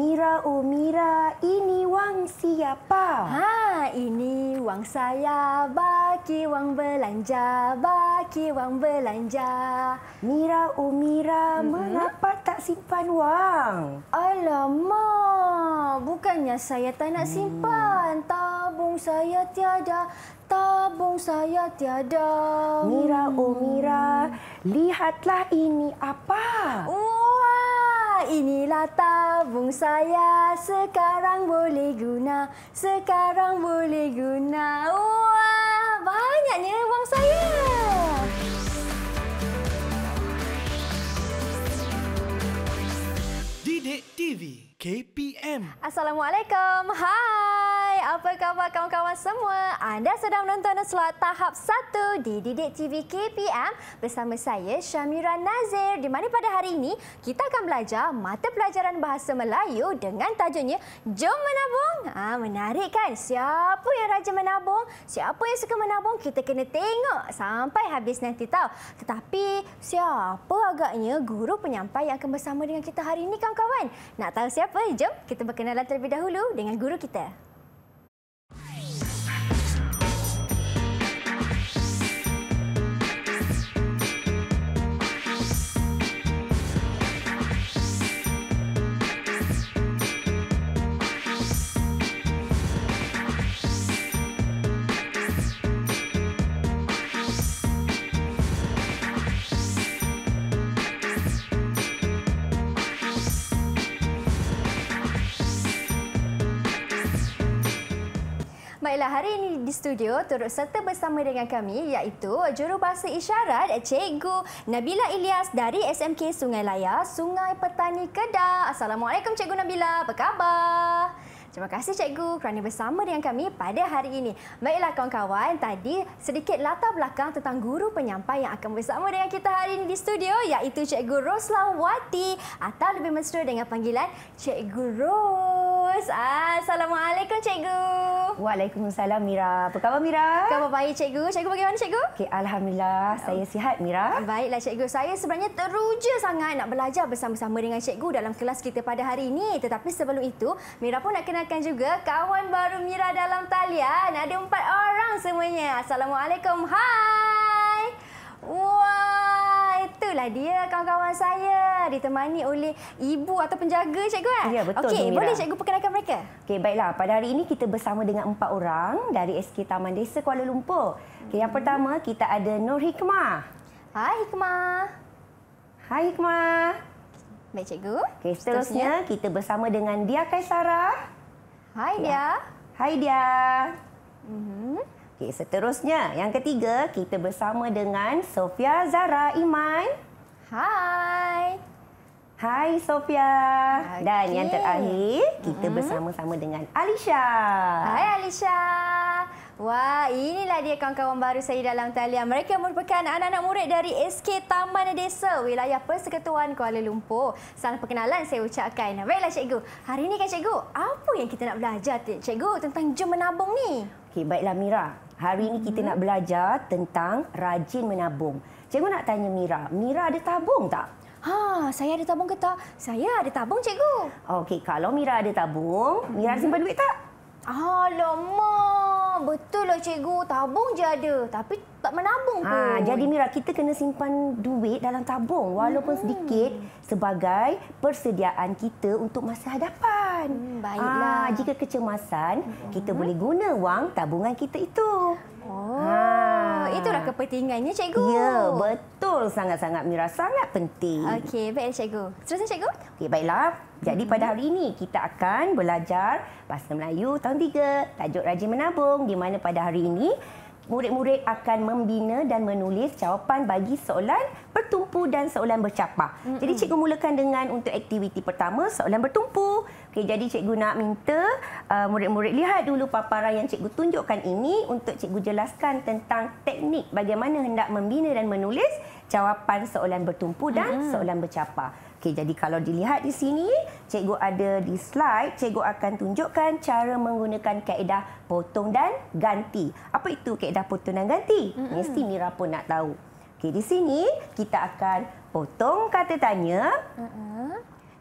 Mira, oh Mira, ini wang siapa? Ha, ini wang saya, baki wang belanja, baki wang belanja. Mira, oh Mira, mm-hmm. mengapa tak simpan wang? Alamak, bukannya saya tak nak hmm. simpan, hmm. tabung saya tiada, tabung saya tiada. Mira, oh Mira, hmm. lihatlah ini apa? Oh inilah tabung saya sekarang boleh guna sekarang boleh guna wah banyaknya wang saya KPM. Assalamualaikum. Hai. Apa khabar kawan-kawan semua? Anda sedang menonton slot tahap 1 di Didik TV KPM bersama saya Syamira Nazir. Di mana pada hari ini kita akan belajar mata pelajaran Bahasa Melayu dengan tajuknya Jom Menabung. Ha, menarik kan? Siapa yang rajin menabung? Siapa yang suka menabung? Kita kena tengok sampai habis nanti tahu. Tetapi siapa agaknya guru penyampai yang akan bersama dengan kita hari ini kawan-kawan? Nak tahu siapa? apa, jom kita berkenalan terlebih dahulu dengan guru kita. adalah hari ini di studio turut serta bersama dengan kami iaitu bahasa isyarat Cikgu Nabila Ilyas dari SMK Sungai Layar, Sungai Petani Kedah. Assalamualaikum Cikgu Nabila, apa khabar? Terima kasih Cikgu kerana bersama dengan kami pada hari ini. Baiklah kawan-kawan, tadi sedikit latar belakang tentang guru penyampai yang akan bersama dengan kita hari ini di studio iaitu Cikgu Roslawati atau lebih mesra dengan panggilan Cikgu Ros. Bagus. Assalamualaikum cikgu. Waalaikumsalam Mira. Apa khabar Mira? Khabar baik cikgu. Cikgu bagaimana cikgu? Okey, alhamdulillah oh. saya sihat Mira. Baiklah cikgu. Saya sebenarnya teruja sangat nak belajar bersama-sama dengan cikgu dalam kelas kita pada hari ini. Tetapi sebelum itu, Mira pun nak kenalkan juga kawan baru Mira dalam talian. Ada empat orang semuanya. Assalamualaikum. Hai. Wah, itulah dia kawan-kawan saya ditemani oleh ibu atau penjaga cikgu kan? Ya, betul. Okey, boleh cikgu perkenalkan mereka? Okey, baiklah. Pada hari ini kita bersama dengan empat orang dari SK Taman Desa Kuala Lumpur. Okey, yang pertama kita ada Nur Hikmah. Hai Hikmah. Hai Hikmah. Baik cikgu. Okey, seterusnya kita bersama dengan Dia Kaisara. Hai ya. Dia. Hai Dia. Uh mhm. -huh. Okey, seterusnya yang ketiga kita bersama dengan Sofia Zara Iman. Hai. Hai Sofia. Okay. Dan yang terakhir kita mm-hmm. bersama-sama dengan Alicia. Hai Alicia. Wah, inilah dia kawan-kawan baru saya dalam talian. Mereka merupakan anak-anak murid dari SK Taman Desa, wilayah Persekutuan Kuala Lumpur. Salam perkenalan saya ucapkan. Baiklah, Cikgu. Hari ini kan, Cikgu, apa yang kita nak belajar, Cikgu, tentang jom menabung ni? Okey, baiklah, Mira. Hari ini kita mhm. nak belajar tentang rajin menabung. Cikgu nak tanya Mira, Mira ada tabung tak? Ha, saya ada tabung ke tak? Saya ada tabung, cikgu. Okey, kalau Mira ada tabung, Mira mhm. simpan duit tak? Alamak, betul lah cikgu. Tabung je ada, tapi tak menabung ha, pun. Ha, jadi Mira, kita kena simpan duit dalam tabung walaupun mhm. sedikit sebagai persediaan kita untuk masa hadapan kan. Hmm, ah, baiklah. Ha, jika kecemasan, hmm. kita boleh guna wang tabungan kita itu. Oh, ha. itulah kepentingannya cikgu. Ya, betul sangat-sangat Mira sangat penting. Okey, baiklah cikgu. Seterusnya cikgu. Okey, baiklah. Jadi pada hmm. hari ini kita akan belajar Bahasa Melayu tahun 3, tajuk rajin menabung di mana pada hari ini murid-murid akan membina dan menulis jawapan bagi soalan bertumpu dan soalan bercapah. Mm-hmm. Jadi cikgu mulakan dengan untuk aktiviti pertama soalan bertumpu. Okey jadi cikgu nak minta uh, murid-murid lihat dulu paparan yang cikgu tunjukkan ini untuk cikgu jelaskan tentang teknik bagaimana hendak membina dan menulis jawapan soalan bertumpu dan mm-hmm. soalan bercapa. Okey, jadi kalau dilihat di sini, cikgu ada di slide, cikgu akan tunjukkan cara menggunakan kaedah potong dan ganti. Apa itu kaedah potong dan ganti? Mm-hmm. Mesti Mira pun nak tahu. Okey, di sini kita akan potong kata tanya. Mm-hmm.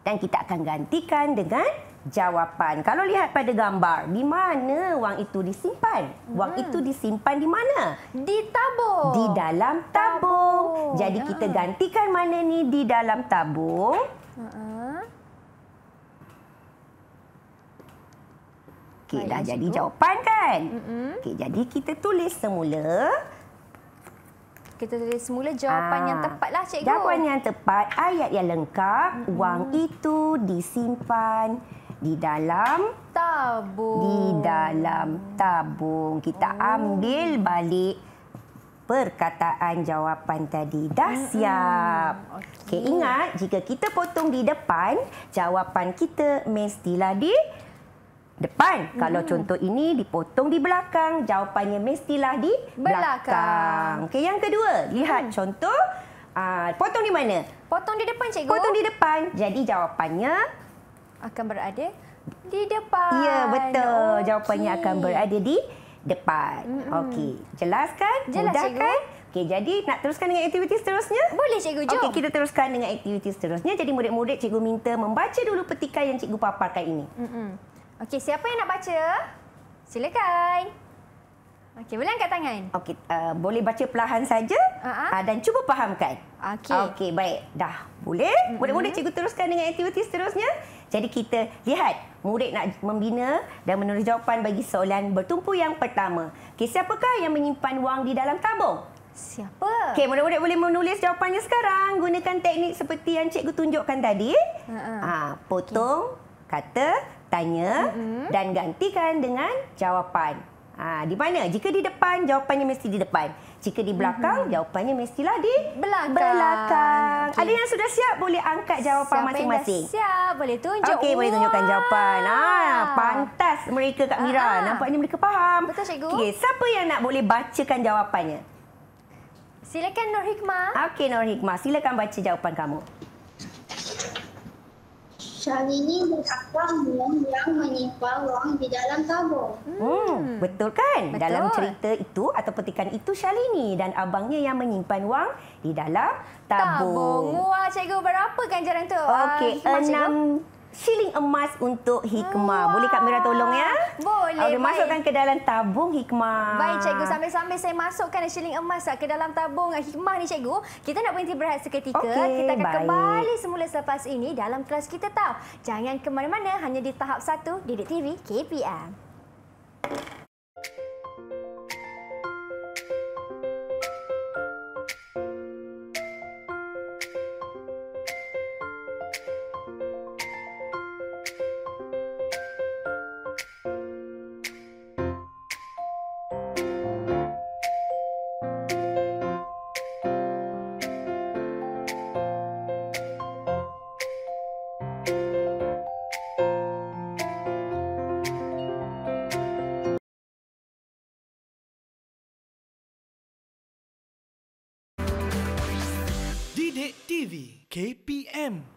Dan kita akan gantikan dengan jawapan. Kalau lihat pada gambar, di mana wang itu disimpan? Wang hmm. itu disimpan di mana? Di tabung. Di dalam tabung. tabung. Jadi ya. kita gantikan mana ni di dalam tabung? Uh-uh. Okey, dah jadi jawapan kan? Okey, jadi kita tulis semula. Kita tulis semula jawapan Aa, yang ah. tepatlah, cikgu. Jawapan yang tepat, ayat yang lengkap, mm -mm. wang itu disimpan di dalam tabung. Di dalam tabung. Kita oh. ambil balik perkataan jawapan tadi. Dah siap. Mm okay. ingat jika kita potong di depan, jawapan kita mestilah di depan. Mm. Kalau contoh ini dipotong di belakang, jawapannya mestilah di belakang. belakang. Okay, yang kedua, lihat mm. contoh Uh, potong di mana? Potong di depan, cikgu. Potong di depan. Jadi jawapannya akan berada di depan. Ya, betul. Okay. Jawapannya akan berada di depan. Mm-hmm. Okey. Jelas kan? Jelas, Mudah kan? Okey, jadi nak teruskan dengan aktiviti seterusnya? Boleh, cikgu. Jom. Okey, kita teruskan dengan aktiviti seterusnya. Jadi murid-murid cikgu minta membaca dulu petikan yang cikgu paparkan ini. Mm-hmm. Okey, siapa yang nak baca? Silakan. Okey, boleh angkat tangan. Okey, uh, boleh baca perlahan saja uh-huh. uh, dan cuba fahamkan. Okey. Okey, baik. Dah. Boleh? Mm-hmm. Boleh-boleh cikgu teruskan dengan aktiviti seterusnya? Jadi kita lihat murid nak membina dan menulis jawapan bagi soalan bertumpu yang pertama. Okay, siapakah yang menyimpan wang di dalam tabung? Siapa? Okey, murid-murid boleh menulis jawapannya sekarang. Gunakan teknik seperti yang cikgu tunjukkan tadi. Uh -uh. Ha, potong, okay. kata, tanya uh -uh. dan gantikan dengan jawapan. Ha, di mana? Jika di depan, jawapannya mesti di depan. Jika di belakang, mm-hmm. jawapannya mestilah di belakang. belakang. Okay. Ada yang sudah siap boleh angkat jawapan Siapa masing-masing. Yang siap boleh tunjuk. Okey, boleh tunjukkan jawapan. Ah, pantas mereka Kak Mira. uh Nampaknya mereka faham. Betul cikgu. Okey, siapa yang nak boleh bacakan jawapannya? Silakan Nur Hikmah. Okey Nur Hikmah, silakan baca jawapan kamu. Syahrini merupakan mum yang menyimpan wang di dalam tabung. Hmm, hmm. Betul kan? Betul. Dalam cerita itu atau petikan itu Syahrini dan abangnya yang menyimpan wang di dalam tabung. tabung. Wah, cikgu berapa ganjaran itu? Okey, ah, enam. Uh, siling emas untuk Hikmah. Wow. Ah, boleh Kak Mira tolong ya? Boleh. Okay, masukkan ke dalam tabung Hikmah. Baik cikgu, sambil-sambil saya masukkan siling emas ah, ke dalam tabung ah, Hikmah ni cikgu. Kita nak berhenti berehat seketika. Okay, kita akan baik. kembali semula selepas ini dalam kelas kita tahu. Jangan ke mana-mana hanya di tahap 1 Didik TV KPM. KPM.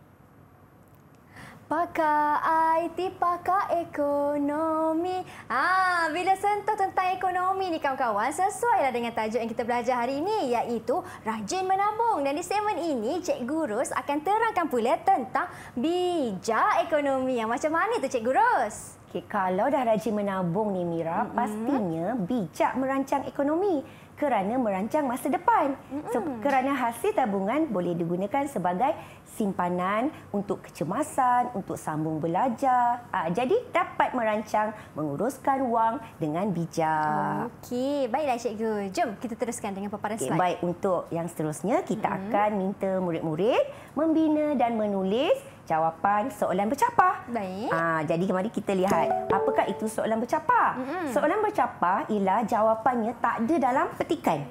Pakar IT, pakar ekonomi. Ah, bila sentuh tentang ekonomi ni kawan-kawan, sesuai lah dengan tajuk yang kita belajar hari ini iaitu rajin menabung. Dan di segmen ini, Cik Rus akan terangkan pula tentang bijak ekonomi. Yang macam mana tu Cik Rus? Okay, kalau dah rajin menabung ni Mira, mm-hmm. pastinya bijak merancang ekonomi kerana merancang masa depan. So, kerana hasil tabungan boleh digunakan sebagai simpanan untuk kecemasan, untuk sambung belajar. Ah, jadi, dapat merancang menguruskan wang dengan bijak. Okey, baiklah Cikgu. Jom kita teruskan dengan paparan okay, slide. Baik, untuk yang seterusnya, kita akan minta murid-murid membina dan menulis jawapan soalan bercapah. Baik. Ah, jadi kemari kita lihat apakah itu soalan bercapah. Mm -hmm. Soalan bercapah ialah jawapannya tak ada dalam petikan.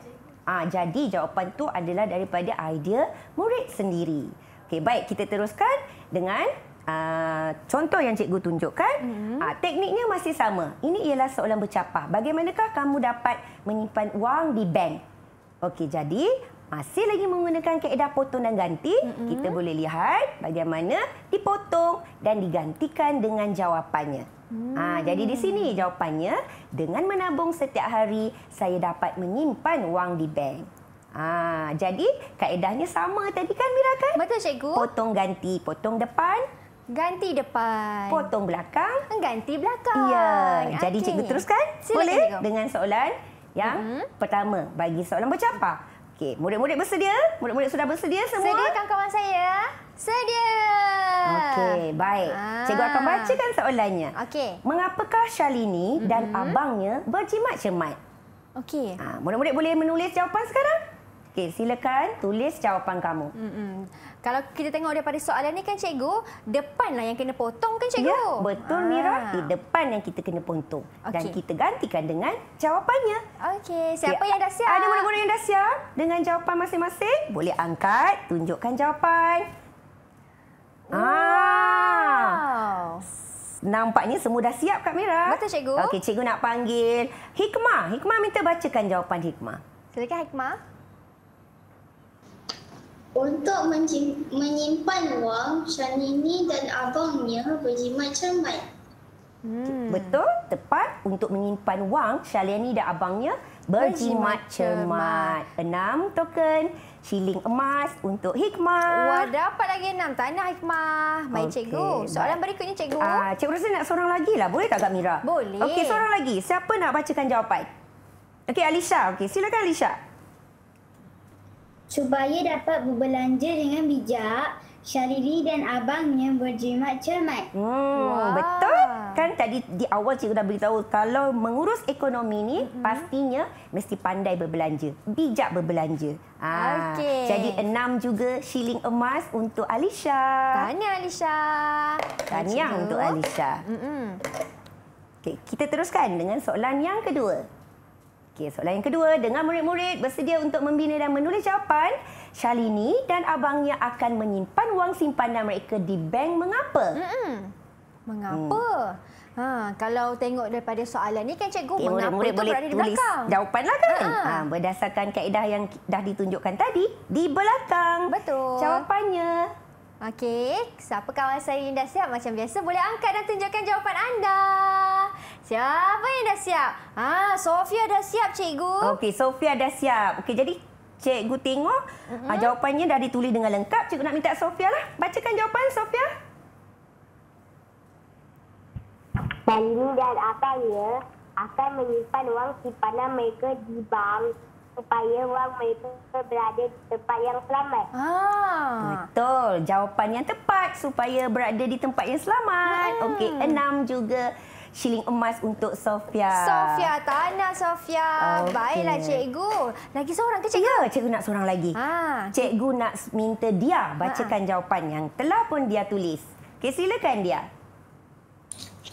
Ah, jadi jawapan tu adalah daripada idea murid sendiri. Okey, baik kita teruskan dengan Uh, contoh yang cikgu tunjukkan hmm. uh, Tekniknya masih sama Ini ialah soalan bercapah Bagaimanakah kamu dapat menyimpan wang di bank Okey jadi masih lagi menggunakan kaedah potong dan ganti, mm -hmm. kita boleh lihat bagaimana dipotong dan digantikan dengan jawapannya. Hmm. Ha, jadi di sini jawapannya, dengan menabung setiap hari, saya dapat menyimpan wang di bank. Ha, jadi kaedahnya sama tadi kan Mira kan? Betul cikgu. Potong ganti, potong depan. Ganti depan. Potong belakang. Ganti belakang. Ya, jadi cikgu teruskan? Sila, boleh? Cikgu. Dengan soalan yang hmm. pertama, bagi soalan bercapa. Hmm. Okey, murid-murid bersedia? Murid-murid sudah bersedia semua? Sedia kawan-kawan saya. Sedia. Okey, baik. Ah. Cikgu akan bacakan soalannya. Okey. Mengapakah Shalini dan mm -hmm. abangnya berjimat cermat? Okey. Ah, murid-murid boleh menulis jawapan sekarang? Okey, silakan tulis jawapan kamu. Mm-mm. Kalau kita tengok daripada soalan ni kan cikgu, depanlah yang kena potong kan cikgu? Ya, betul ah. Mira. Di depan yang kita kena potong. Okay. Dan kita gantikan dengan jawapannya. Okey, siapa okay. yang dah siap? Ada mana-mana yang dah siap dengan jawapan masing-masing? Boleh angkat, tunjukkan jawapan. Ah. Wow. Ah. Nampaknya semua dah siap Kak Mira. Betul cikgu. Okey, cikgu nak panggil Hikmah. Hikmah minta bacakan jawapan Hikmah. Silakan Hikmah. Untuk menyimpan wang, Shanini dan abangnya berjimat cermat. Hmm. Betul, tepat. Untuk menyimpan wang, Shalini dan abangnya berjimat cermat. Enam token shilling emas untuk hikmah. Wah, dapat lagi enam. Tahniah hikmah. Mai okay. cikgu. Soalan berikutnya cikgu. Ah, cikgu rasa nak seorang lagi lah. Boleh tak Kak Mira? Boleh. Okey, seorang lagi. Siapa nak bacakan jawapan? Okey, Alisha. Okey, silakan Alisha. Alisha supaya dapat berbelanja dengan bijak Syariri dan abangnya berjimat cermat. Hmm, wow. Betul. Kan tadi di awal cikgu dah beritahu kalau mengurus ekonomi ni mm -hmm. pastinya mesti pandai berbelanja. Bijak berbelanja. Ah, okay. Ha, jadi enam juga shilling emas untuk Alisha. Tahniah Alisha. Tahniah untuk Alisha. Mm -hmm. okay, kita teruskan dengan soalan yang kedua. Okey, soalan yang kedua, dengan murid-murid bersedia untuk membina dan menulis jawapan, Shalini dan abangnya akan menyimpan wang simpanan mereka di bank mengapa? Mm-mm. Mengapa? Hmm. Ha, kalau tengok daripada soalan ni kan cikgu okay, mengapa murid boleh berada di belakang? Jawapanlah kan. Ha, ha. ha, berdasarkan kaedah yang dah ditunjukkan tadi, di belakang. Betul. Jawapannya Okey, siapa kawan saya yang dah siap? Macam biasa boleh angkat dan tunjukkan jawapan anda. Siapa yang dah siap? Ha, Sofia dah siap, cikgu. Okey, Sofia dah siap. Okey, jadi cikgu tengok mm -hmm. jawapannya dah ditulis dengan lengkap. Cikgu nak minta Sofia lah. Bacakan jawapan Sofia. Dan Lin dan Atalia akan menyimpan wang simpanan mereka di bank supaya wang mereka berada di tempat yang selamat. Ah. Betul. Jawapan yang tepat supaya berada di tempat yang selamat. Hmm. Okey, enam juga shilling emas untuk Sofia. Sofia, tak Sofia. Okay. Baiklah cikgu. Lagi seorang ke cikgu? Ya, cikgu nak seorang lagi. Ha. Cikgu nak minta dia bacakan ha. jawapan yang telah pun dia tulis. Okey, silakan dia.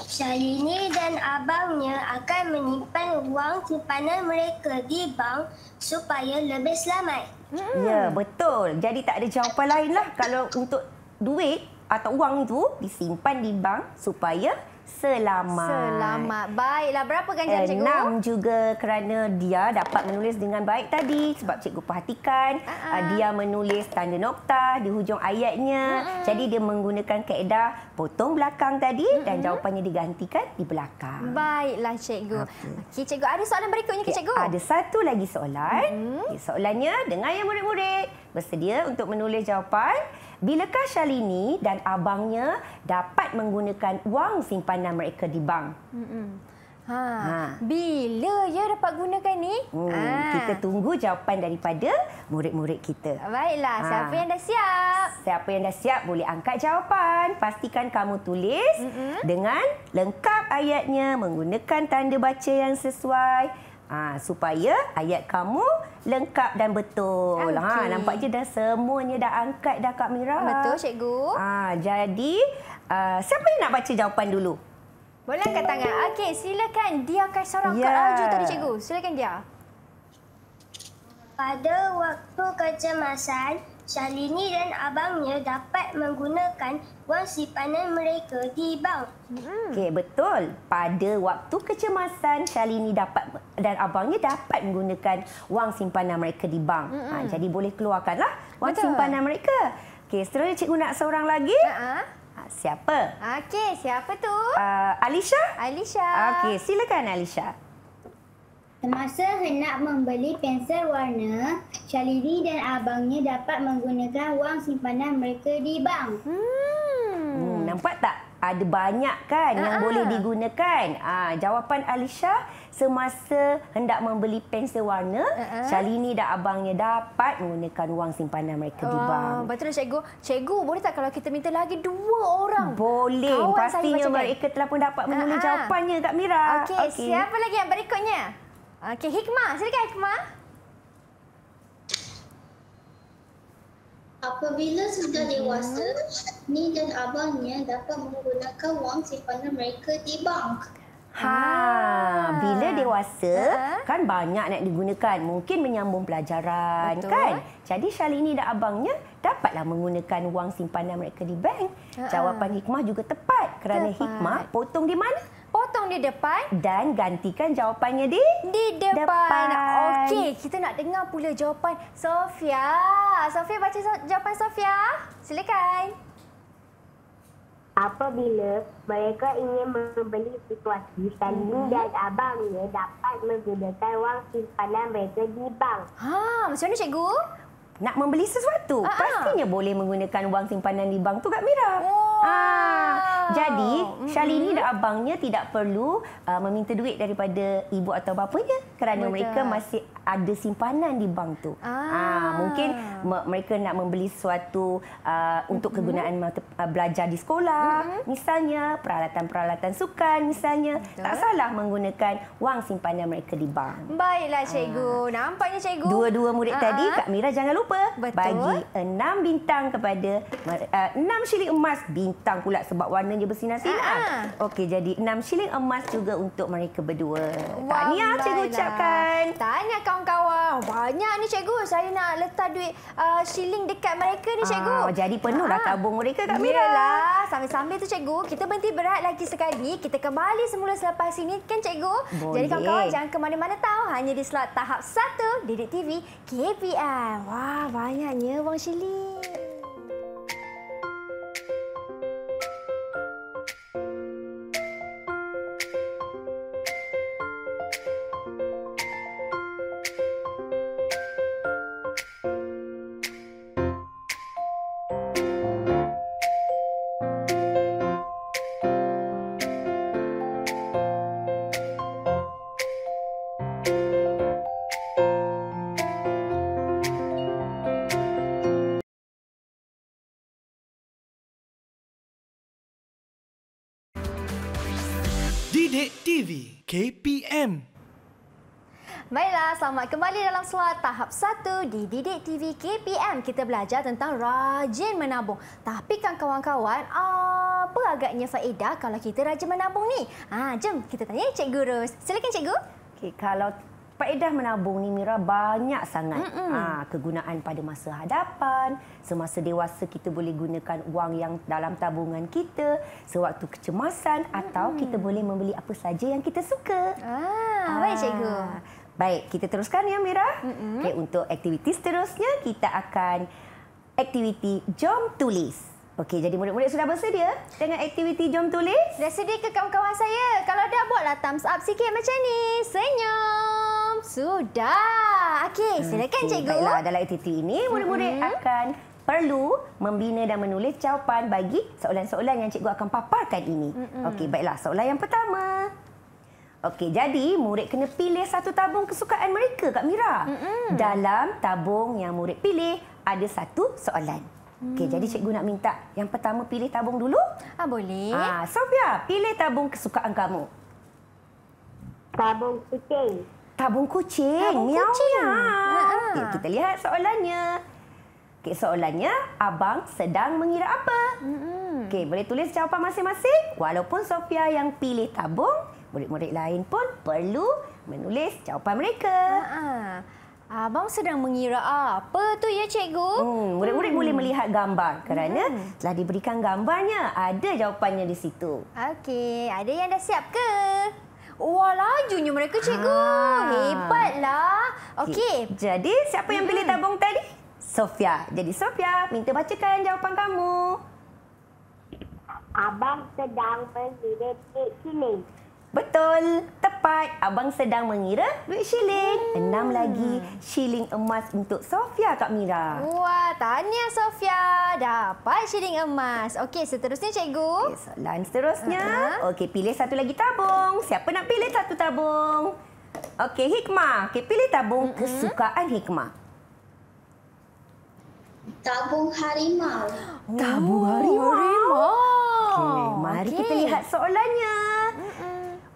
Syalini dan abangnya akan menyimpan wang simpanan mereka di bank supaya lebih selamat. Hmm. Ya, betul. Jadi tak ada jawapan lainlah kalau untuk duit atau wang tu disimpan di bank supaya selamat. Selamat. Baiklah. Berapa ganjaran cikgu? Enam juga kerana dia dapat menulis dengan baik tadi. Sebab cikgu perhatikan. Uh -uh. Dia menulis tanda nokta di hujung ayatnya. Uh -uh. Jadi dia menggunakan kaedah potong belakang tadi. Uh -uh. Dan jawapannya digantikan di belakang. Baiklah cikgu. Okey okay, cikgu. Ada soalan berikutnya okay, ke cikgu? Ada satu lagi soalan. Uh mm-hmm. -huh. okay, soalannya dengan yang murid-murid. Bersedia untuk menulis jawapan. Bilakah Shalini dan abangnya dapat menggunakan wang simpanan mereka di bank? Ha. ha. Bila ya dapat gunakan ni? Hmm. Ha. Kita tunggu jawapan daripada murid-murid kita. Baiklah, ha. siapa yang dah siap? Siapa yang dah siap boleh angkat jawapan. Pastikan kamu tulis Mm-mm. dengan lengkap ayatnya menggunakan tanda baca yang sesuai. Ha, supaya ayat kamu lengkap dan betul. Okay. Ha, nampak je dah semuanya dah angkat dah Kak Mira. Betul, Cikgu. Ha, jadi, uh, siapa yang nak baca jawapan dulu? Boleh angkat tangan. Okey, silakan dia akan sorang yeah. Kak ya. Aju tadi, Cikgu. Silakan dia. Pada waktu kecemasan, Shalini dan abangnya dapat menggunakan wang simpanan mereka di bank. Hmm. Okey, betul. Pada waktu kecemasan, Shalini dapat dan abangnya dapat menggunakan wang simpanan mereka di bank. Ha, hmm. jadi boleh keluarkanlah wang betul. simpanan mereka. Okey, seterusnya cikgu nak seorang lagi. Ha, ha. ha siapa? Okey, siapa tu? Uh, Alisha. Alisha. Okey, silakan Alisha. Semasa hendak membeli pensel warna, Shalini dan abangnya dapat menggunakan wang simpanan mereka di bank. Hmm. Hmm, nampak tak? Ada banyak kan yang boleh digunakan. Aa, ha, jawapan Alisha, semasa hendak membeli pensel warna, Aa. Shalini dan abangnya dapat menggunakan wang simpanan mereka Aa. di oh, bank. Betul, Cikgu. Cikgu, boleh tak kalau kita minta lagi dua orang? Boleh. Kawan Pastinya mereka telah pun dapat menulis jawapannya, Kak Mira. Okey, okay. siapa lagi yang berikutnya? Okey, Hikmah. Silakan Hikmah. Apabila sudah dewasa, hmm. ni dan abangnya dapat menggunakan wang simpanan mereka di bank. Ha, ah, bila dewasa ha? kan banyak nak digunakan, mungkin menyambung pelajaran Betul. kan. Jadi Shalini dan abangnya dapatlah menggunakan wang simpanan mereka di bank. Ha -ha. Jawapan Hikmah juga tepat kerana tepat. Hikmah potong di mana? potong di depan dan gantikan jawapannya di di depan. depan. Okey, kita nak dengar pula jawapan Sofia. Sofia baca jawapan Sofia. Silakan. Apabila mereka ingin membeli situasi, Sandy hmm. dan abangnya dapat menggunakan wang simpanan mereka di bank. Ha, macam mana cikgu? Nak membeli sesuatu, uh-huh. pastinya boleh menggunakan wang simpanan di bank tu Kak Mira. Oh. Ah, jadi Shalini dan abangnya tidak perlu uh, meminta duit daripada ibu atau bapanya kerana Betul. mereka masih ada simpanan di bank tu. Ah, ah mungkin m- mereka nak membeli sesuatu uh, untuk kegunaan mm-hmm. uh, belajar di sekolah, mm-hmm. misalnya peralatan-peralatan sukan misalnya. Betul. Tak salah menggunakan wang simpanan mereka di bank. Baiklah ah. cikgu. Ah. Nampaknya cikgu. Dua-dua murid ah. tadi ah. Kak Mira jangan lupa Betul. bagi enam bintang kepada uh, enam syilik emas bintang bintang pula sebab warnanya dia bersinar-sinar. Ah, ah. Okey, jadi enam shilling emas juga untuk mereka berdua. Tahniah cikgu ucapkan. Tanya kawan-kawan. Banyak ni cikgu. Saya nak letak duit uh, shilling dekat mereka ni cikgu. Aa, ah, jadi penuh dah tabung mereka Kak Mira. Yalah, sambil-sambil tu cikgu, kita berhenti berat lagi sekali. Kita kembali semula selepas ini kan cikgu? Boleh. Jadi kawan-kawan jangan ke mana-mana tahu hanya di slot tahap satu Dedek TV KPM. Wah, banyaknya wang shilling. selamat kembali dalam slot tahap 1 di Didik TV KPM. Kita belajar tentang rajin menabung. Tapi kan kawan-kawan, apa agaknya faedah kalau kita rajin menabung ni? Ha, jom kita tanya Cikgu Rus. Silakan Cikgu. Okay, kalau faedah menabung ni Mira banyak sangat. Mm-mm. Ha, kegunaan pada masa hadapan, semasa dewasa kita boleh gunakan wang yang dalam tabungan kita, sewaktu kecemasan Mm-mm. atau kita boleh membeli apa saja yang kita suka. Ah, ha. baik ah, cikgu. Baik, kita teruskan ya Mira. Mm-hmm. Okay, untuk aktiviti seterusnya kita akan aktiviti jom tulis. Okey, jadi murid-murid sudah bersedia dengan aktiviti jom tulis? Dah sedia ke kawan-kawan saya? Kalau dah buatlah thumbs up sikit macam ni. Senyum. Sudah. Okey, hmm, silakan okay, cikgu. Baiklah, dalam aktiviti ini murid-murid mm-hmm. akan perlu membina dan menulis jawapan bagi soalan-soalan yang cikgu akan paparkan ini. Mm-hmm. Okey, baiklah. Soalan yang pertama. Okey, jadi murid kena pilih satu tabung kesukaan mereka, Kak Mira. Mm-mm. Dalam tabung yang murid pilih, ada satu soalan. Okey, jadi hmm. cikgu nak minta yang pertama pilih tabung dulu? Ah, boleh. Ah, Sofia, pilih tabung kesukaan kamu. Tabung kucing. Tabung kucing. Tabung kucing. Ya. Okay, ah, ah. kita lihat soalannya. Okey, soalannya abang sedang mengira apa? Okey, boleh tulis jawapan masing-masing walaupun Sofia yang pilih tabung murid-murid lain pun perlu menulis jawapan mereka. Ha-ha. Abang sedang mengira apa tu ya cikgu? Hmm, murid-murid hmm. boleh melihat gambar kerana hmm. telah diberikan gambarnya. Ada jawapannya di situ. Okey, ada yang dah siap ke? Wah, lajunya mereka cikgu. Ha. Hebatlah. Okey. Jadi, siapa yang pilih hmm. tabung hmm. tadi? Sofia. Jadi Sofia, minta bacakan jawapan kamu. Abang sedang menyelidik sini. Betul, tepat. Abang sedang mengira duit shilling. Hmm. Enam lagi shilling emas untuk Sofia, Kak Mira. Wah, tanya Sofia. Dapat shilling emas. Okey, seterusnya, cikgu. Okay, soalan seterusnya. Uh -huh. Okey, pilih satu lagi tabung. Siapa nak pilih satu tabung? Okey, Hikmah. Okay, pilih tabung uh -huh. kesukaan Hikmah. Tabung harimau. Tabung oh, harimau. Okey, mari okay. kita lihat soalannya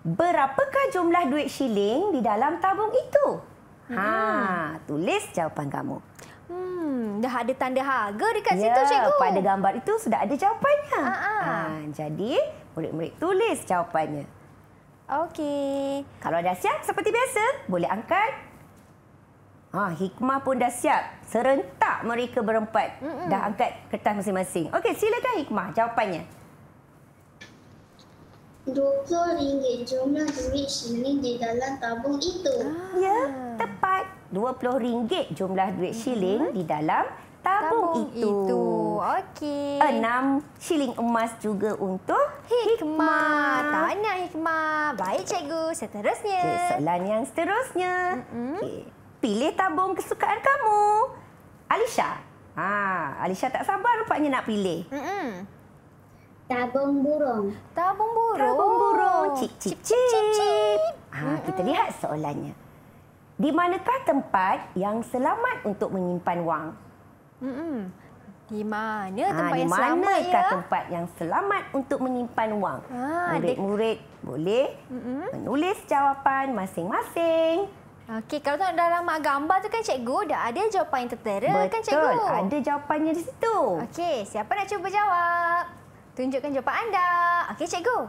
berapakah jumlah duit shilling di dalam tabung itu? Ha, hmm. Ha, tulis jawapan kamu. Hmm, dah ada tanda harga dekat ya, situ cikgu. Pada gambar itu sudah ada jawapannya. Ah, ah. Ha, jadi murid-murid tulis jawapannya. Okey. Kalau dah siap seperti biasa, boleh angkat. Ha, Hikmah pun dah siap. Serentak mereka berempat. Mm -mm. Dah angkat kertas masing-masing. Okey, silakan Hikmah jawapannya rm ringgit jumlah duit shilling di dalam tabung itu. Ya, tepat. rm ringgit jumlah duit shilling mm-hmm. di dalam tabung, tabung itu. itu. Okey. Enam shilling emas juga untuk hikmah. hikmah. Tahniah hikmah. Baik cikgu, seterusnya. Okay, soalan yang seterusnya. Mm -mm. Okay. Pilih tabung kesukaan kamu. Alisha. Ha, Alisha tak sabar rupanya nak pilih. Mm -mm. Tabung burung. Tabung burung. Tabung burung. Cip, cip, cip, cip. cip. Ha, kita lihat soalannya. Di manakah tempat yang selamat untuk menyimpan wang? Mm-mm. Di mana ah, tempat ha, yang selamat? Di manakah ya? tempat yang selamat untuk menyimpan wang? Ha, Murid-murid dek... boleh Mm-mm. menulis jawapan masing-masing. Okey, kalau tengok dalam gambar tu kan cikgu, dah ada jawapan yang tertera Betul, kan cikgu? Betul, ada jawapannya di situ. Okey, siapa nak cuba jawab? Tunjukkan jawapan anda. Okey, cikgu.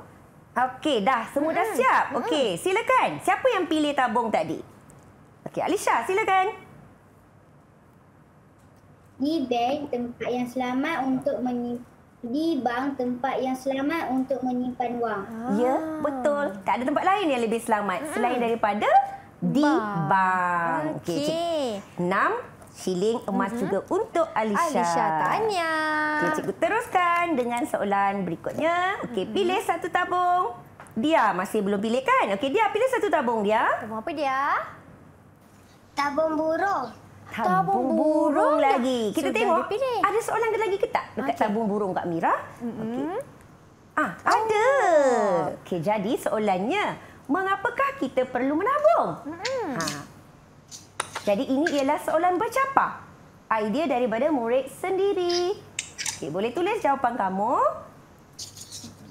Okey, dah. Semua hmm. dah siap. Hmm. Okey, hmm. silakan. Siapa yang pilih tabung tadi? Okey, Alisha, silakan. Di bank tempat yang selamat untuk menyimpan... Di bank tempat yang selamat untuk menyimpan wang. Ah. Ya, betul. Tak ada tempat lain yang lebih selamat hmm. selain daripada... Di bank. Okey, okay, cik. Siling emas uh mhm. -huh. juga untuk Alisha. Alisha tanya. Okey, cikgu teruskan dengan soalan berikutnya. Okey, uh mhm. -huh. pilih satu tabung. Dia masih belum pilih kan? Okey, dia pilih satu tabung dia. Tabung apa dia? Tabung burung. Tabung, tabung burung, burung lagi. Kita Sudah tengok ada soalan lagi ke tak dekat okay. tabung burung Kak Mira? Uh mhm. -huh. Okey. Ah, oh. ada. Okey, jadi soalannya, mengapakah kita perlu menabung? Uh -huh. ha. Jadi ini ialah soalan bercapa. Idea daripada murid sendiri. Okay boleh tulis jawapan kamu.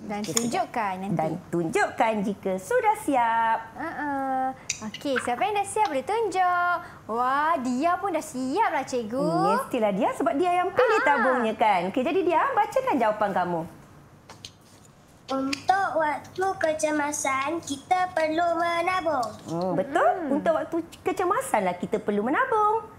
Dan okay, tunjukkan nanti. Dan tunjukkan jika sudah siap. Uh -uh. Okey, siapa yang dah siap boleh tunjuk. Wah, dia pun dah siaplah cikgu. Mestilah dia sebab dia yang pilih uh ah. -huh. tabungnya kan. Okey, jadi dia bacakan jawapan kamu waktu kecemasan, kita perlu menabung. Hmm, betul. Hmm. Untuk waktu kecemasanlah kita perlu menabung.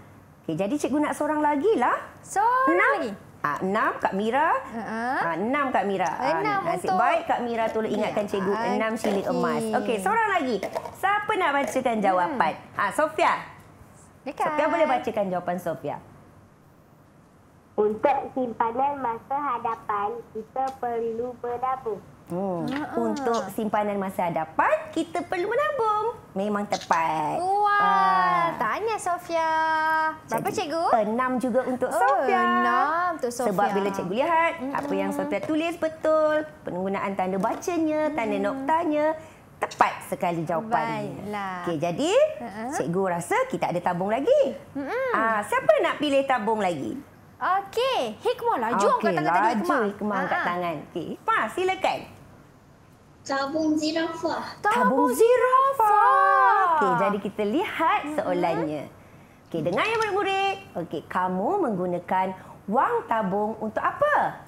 Okay, jadi cikgu nak seorang lagi lah. Seorang enam. lagi? Ha, enam Kak Mira. Uh -huh. ha, ah, enam Kak Mira. Ah, enam ha, untuk... baik Kak Mira tolong ingatkan ya. cikgu. Enam silik emas. Okey, seorang lagi. Siapa nak bacakan hmm. jawapan? Hmm. Ha, Sofia. Dekat. Sofia boleh bacakan jawapan Sofia. Untuk simpanan masa hadapan, kita perlu menabung. Oh. Untuk simpanan masa hadapan, kita perlu menabung. Memang tepat. Wah, uh. tanya Sofia. Berapa Jadi, cikgu? Enam juga untuk oh, Sofia. Enam untuk Sofia. Sebab bila cikgu lihat mm-hmm. apa yang Sofia tulis betul, penggunaan tanda bacanya, tanda mm. noktanya, Tepat sekali jawapannya. Okay, jadi uh-huh. cikgu rasa kita ada tabung lagi. Uh-huh. Ah, siapa nak pilih tabung lagi? Okey, Hikmah lah. okay, kat tangan tadi lah. Hikmah. Hikmah uh-huh. kat tangan. Okey, Fah silakan. Tabung zirafah. Tabung zirafah. Okey, jadi kita lihat mhm. soalannya. Okey, dengar ya murid-murid. Okey, kamu menggunakan wang tabung untuk apa?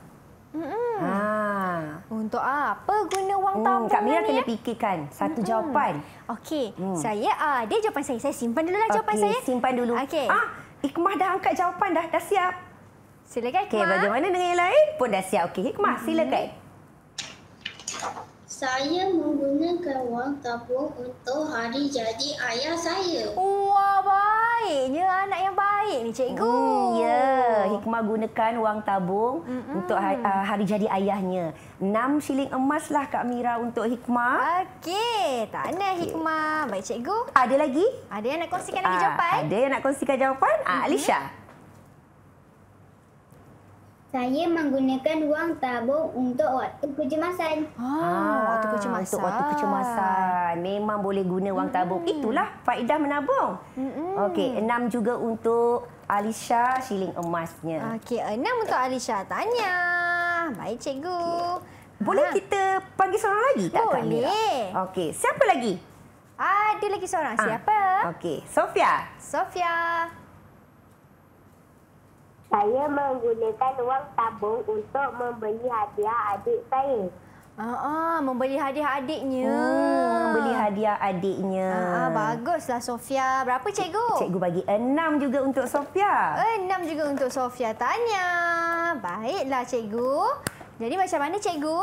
Hmm. Untuk apa guna wang hmm, tabung ini? Kak Mira ni? Kak kena fikirkan satu Mm-mm. jawapan. Okey, hmm. saya ada ah, jawapan saya. Saya simpan dulu lah jawapan okay, saya. Okey, simpan dulu. Okay. Ah, Ikmah dah angkat jawapan dah. Dah siap. Silakan Ikmah. Okay, bagaimana dengan yang lain pun dah siap. Okay, Ikmah mm-hmm. silakan. Saya menggunakan wang tabung untuk hari jadi ayah saya. Wah, baiknya anak yang baik ni cikgu. Oh, ya, Hikmah gunakan wang tabung mm -mm. untuk hari, uh, ah, hari jadi ayahnya. Enam siling emaslah Kak Mira untuk Hikmah. Okey, tak ada Hikmah. Baik cikgu. Ada lagi? Ada yang nak kongsikan lagi ah, jawapan? ada yang nak kongsikan jawapan? Uh, Alisha. Mm -hmm saya menggunakan wang tabung untuk waktu kecemasan. Ah, ah waktu kecemasan. Untuk waktu kecemasan. Memang boleh guna wang tabung. Hmm. Itulah faedah menabung. Hmm. Okey, enam juga untuk Alisha siling emasnya. Okey, enam untuk Alisha. Tanya. Baik, cikgu. Okay. Boleh ha. kita panggil seorang lagi tak, boleh. Kak Okey, siapa lagi? Ada lagi seorang. Ah. Siapa? Ha. Okey, Sofia. Sofia. Sofia. Saya menggunakan wang tabung untuk membeli hadiah adik saya. Ah, ah membeli hadiah adiknya. Hmm, beli hadiah adiknya. Ah, ah, baguslah Sofia. Berapa cikgu? Cikgu bagi enam juga untuk Sofia. Enam juga untuk Sofia. Tanya. Baiklah cikgu. Jadi macam mana cikgu?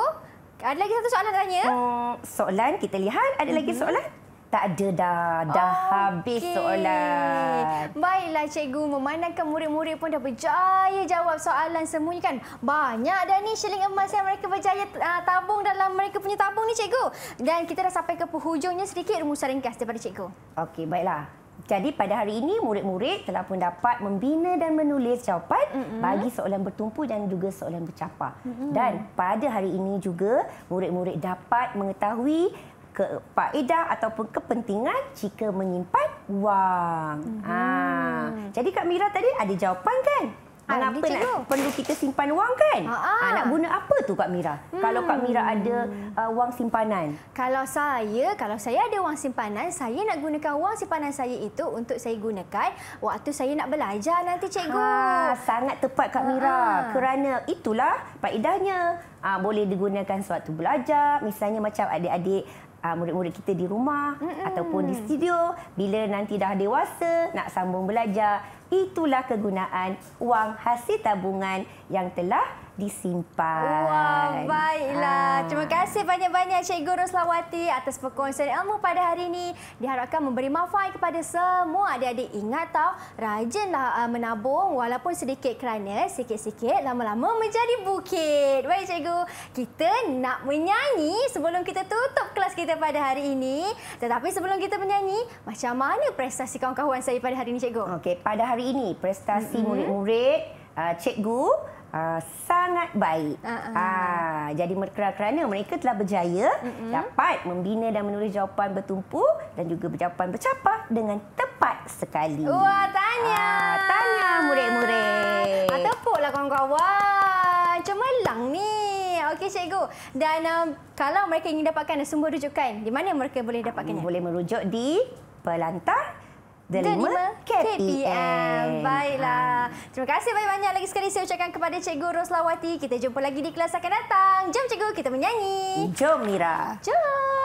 Ada lagi satu soalan tanya? Hmm, soalan kita lihat. Ada lagi mhm. soalan? tak ada dah. Dah okay. habis soalan. Baiklah cikgu, memandangkan murid-murid pun dah berjaya jawab soalan semuanya kan. Banyak dah ni shilling emas yang mereka berjaya uh, tabung dalam mereka punya tabung ni cikgu. Dan kita dah sampai ke penghujungnya sedikit rumusan ringkas daripada cikgu. Okey, baiklah. Jadi pada hari ini murid-murid telah pun dapat membina dan menulis jawapan mm -hmm. bagi soalan bertumpu dan juga soalan bercapa. Mm -hmm. Dan pada hari ini juga murid-murid dapat mengetahui kefaedah ataupun kepentingan jika menyimpan wang. Hmm. Ha. Jadi Kak Mira tadi ada jawapan kan? Kenapa ah, nak perlu kita simpan wang kan? Ha, nak guna apa tu Kak Mira? Hmm. Kalau Kak Mira ada uh, wang simpanan. Kalau saya, kalau saya ada wang simpanan, saya nak gunakan wang simpanan saya itu untuk saya gunakan waktu saya nak belajar nanti cikgu. Ha, sangat tepat Kak Mira. Ha. Kerana itulah faedahnya. Ha, boleh digunakan sewaktu belajar. Misalnya macam adik-adik Uh, murid-murid kita di rumah Mm-mm. ataupun di studio bila nanti dah dewasa nak sambung belajar itulah kegunaan wang hasil tabungan yang telah disimpan. Wah, baiklah. Ha. Terima kasih banyak-banyak Cikgu Roslawati atas perkongsian ilmu pada hari ini. Diharapkan memberi manfaat kepada semua adik-adik. Ingat tahu, rajinlah uh, menabung walaupun sedikit kerana eh, sikit-sikit lama-lama menjadi bukit. Baik Cikgu, kita nak menyanyi sebelum kita tutup kelas kita pada hari ini. Tetapi sebelum kita menyanyi, macam mana prestasi kawan-kawan saya pada hari ini Cikgu? Okey, pada hari ini prestasi mm-hmm. murid-murid, mm -hmm. uh, Cikgu, uh, sangat baik. Uh ah, -huh. Ah. uh, jadi kerana mereka telah berjaya uh -huh. dapat membina dan menulis jawapan bertumpu dan juga jawapan bercapah dengan tepat sekali. Wah, tanya. Uh, tanya murid-murid. Uh, tepuklah kawan-kawan. Cemelang ni. Okey, cikgu. Dan um, kalau mereka ingin dapatkan sumber rujukan, di mana mereka boleh dapatkannya? Boleh merujuk di pelantar The, The KPM. KPM. Baiklah. Ha. Terima kasih banyak-banyak lagi sekali saya ucapkan kepada Cikgu Roslawati. Kita jumpa lagi di kelas akan datang. Jom Cikgu, kita menyanyi. Jom Mira. Jom.